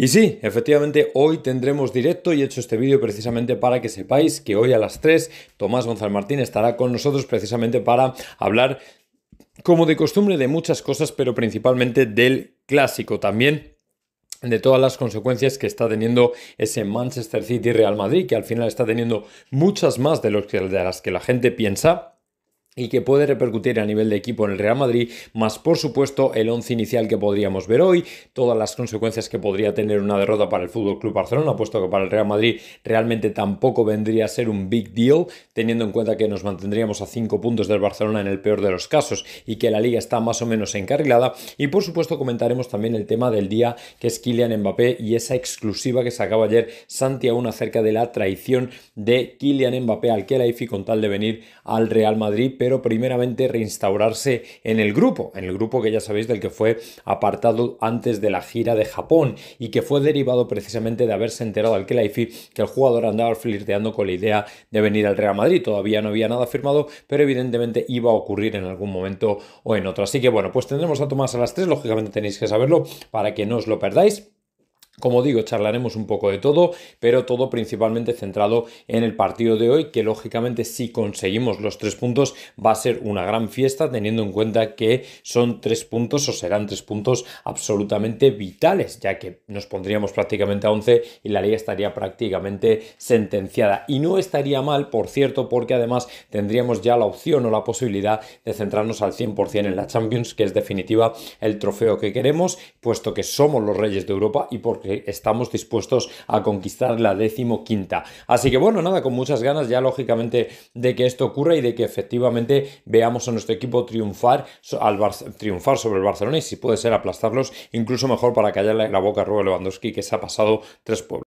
Y sí, efectivamente hoy tendremos directo y he hecho este vídeo precisamente para que sepáis que hoy a las 3 Tomás González Martín estará con nosotros precisamente para hablar como de costumbre de muchas cosas, pero principalmente del clásico también de todas las consecuencias que está teniendo ese Manchester City Real Madrid, que al final está teniendo muchas más de, de las que la gente piensa y que puede repercutir a nivel de equipo en el Real Madrid, más por supuesto el once inicial que podríamos ver hoy, todas las consecuencias que podría tener una derrota para el Fútbol Club Barcelona, puesto que para el Real Madrid realmente tampoco vendría a ser un big deal, teniendo en cuenta que nos mantendríamos a 5 puntos del Barcelona en el peor de los casos y que la liga está más o menos encarrilada y por supuesto comentaremos también el tema del día que es Kylian Mbappé y esa exclusiva que sacaba ayer Santi acerca de la traición de Kylian Mbappé al Kelaifi con tal de venir al Real Madrid, pero primeramente reinstaurarse en el grupo, en el grupo que ya sabéis del que fue apartado antes de la gira de Japón y que fue derivado precisamente de haberse enterado al Kelaifi que el jugador andaba flirteando con la idea de venir al Real Madrid. Todavía no había nada firmado, pero evidentemente iba a ocurrir en algún momento o en otro. Así que bueno, pues tendremos a Tomás a las 3, lógicamente tenéis que saberlo para que no os lo perdáis. Como digo, charlaremos un poco de todo, pero todo principalmente centrado en el partido de hoy, que lógicamente si conseguimos los tres puntos va a ser una gran fiesta, teniendo en cuenta que son tres puntos o serán tres puntos absolutamente vitales, ya que nos pondríamos prácticamente a 11 y la liga estaría prácticamente sentenciada. Y no estaría mal, por cierto, porque además tendríamos ya la opción o la posibilidad de centrarnos al 100% en la Champions, que es definitiva el trofeo que queremos, puesto que somos los reyes de Europa y porque eh, estamos dispuestos a conquistar la quinta, Así que bueno, nada, con muchas ganas ya lógicamente de que esto ocurra y de que efectivamente veamos a nuestro equipo triunfar, al triunfar sobre el Barcelona y si puede ser aplastarlos, incluso mejor para callarle la boca a Rubén Lewandowski que se ha pasado tres pueblos.